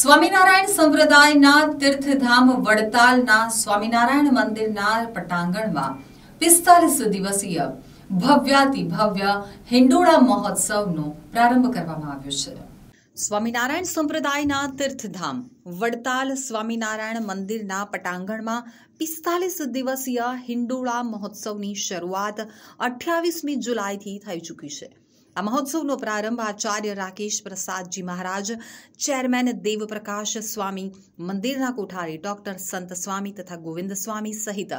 સ્વામિનારાયણ સંપ્રદાયના તીર્થધામ વડતાલના સ્વામિનારાયણ મંદિરના પટાંગણમાં પિસ્તાલીસ દિવસીય ભવ્યાતિ ભવ્ય હિંડોળા મહોત્સવનો પ્રારંભ કરવામાં આવ્યો છે સ્વામિનારાયણ સંપ્રદાયના તીર્થધામ વડતાલ સ્વામિનારાયણ મંદિરના પટાંગણમાં પિસ્તાલીસ દિવસીય હિંડોળા મહોત્સવની શરૂઆત અઠ્યાવીસમી જુલાઈથી થઈ ચૂકી છે આ મહોત્સવનો પ્રારંભ આચાર્ય રાકેશ પ્રસાદજી મહારાજ ચેરમેન દેવપ્રકાશ સ્વામી મંદિરના કોઠારી ડોક્ટર સંત સ્વામી તથા ગોવિંદ સ્વામી સહિત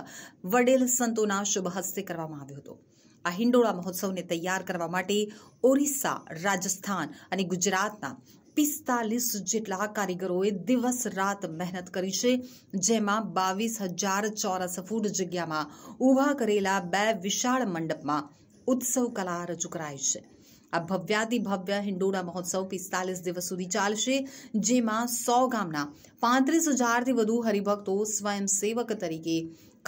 વડેલ સંતોના શુભ હસ્તે કરવામાં આવ્યો હતો આ હિંડોળા મહોત્સવને તૈયાર કરવા માટે ઓરિસ્સા રાજસ્થાન અને ગુજરાતના પિસ્તાલીસ જેટલા કારીગરોએ દિવસ રાત મહેનત કરી છે જેમાં બાવીસ હજાર ચોરસ ફૂટ જગ્યામાં ઊભા કરેલા બે વિશાળ મંડપમાં ઉત્સવ કલા રજૂ કરાય છે આ ભવ્યાતિભવ્ય હિંડોળા મહોત્સવ પિસ્તાલીસ દિવસ સુધી ચાલશે જેમાં સો ગામના પાંત્રીસ હજારથી વધુ હરિભક્તો સ્વયંસેવક તરીકે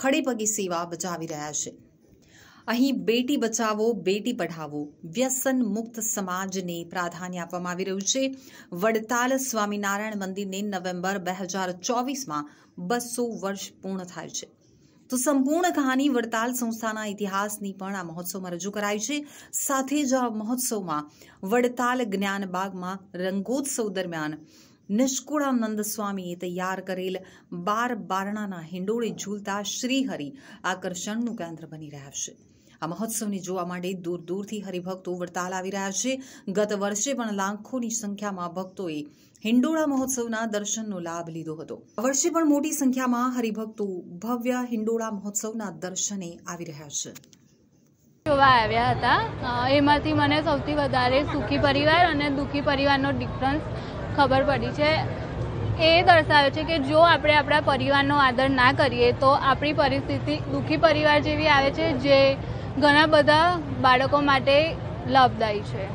ખડેપગે સેવા બજાવી રહ્યા છે અહીં બેટી બચાવો બેટી પઢાવો વ્યસન મુક્ત સમાજને પ્રાધાન્ય આપવામાં આવી રહ્યું છે વડતાલ સ્વામિનારાયણ મંદિરને નવેમ્બર બે હજાર ચોવીસમાં બસો વર્ષ પૂર્ણ થાય છે તો સંપૂર્ણ કહાની વડતાલ સંસ્થાના ઇતિહાસની પણ આ મહોત્સવમાં રજૂ કરાઈ છે સાથે જ આ મહોત્સવમાં વડતાલ જ્ઞાનબાગમાં રંગોત્સવ દરમિયાન નિષ્કુળાનંદ સ્વામીએ તૈયાર કરેલ બાર બારણાના હિંડોળે ઝૂલતા શ્રીહરિ આકર્ષણનું કેન્દ્ર બની રહ્યા છે આ મહોત્સવને જોવા માટે દૂર દૂરથી હરિભક્તો વડતાલ આવી રહ્યા છે ગત વર્ષે પણ લાખોની સંખ્યામાં ભક્તોએ હિંડોળા મહોત્સવના દર્શનનો લાભ લીધો હતો આ વર્ષે પણ મોટી સંખ્યામાં હરિભક્તો ભવ્ય હિંડોળા મહોત્સવના દર્શને આવી રહ્યા છે જોવા આવ્યા હતા એમાંથી મને સૌથી વધારે સુખી પરિવાર અને દુઃખી પરિવારનો ડિફરન્સ ખબર પડી છે એ દર્શાવે છે કે જો આપણે આપણા પરિવારનો આદર ના કરીએ તો આપણી પરિસ્થિતિ દુઃખી પરિવાર જેવી આવે છે જે ઘણા બધા બાળકો માટે લાભદાયી છે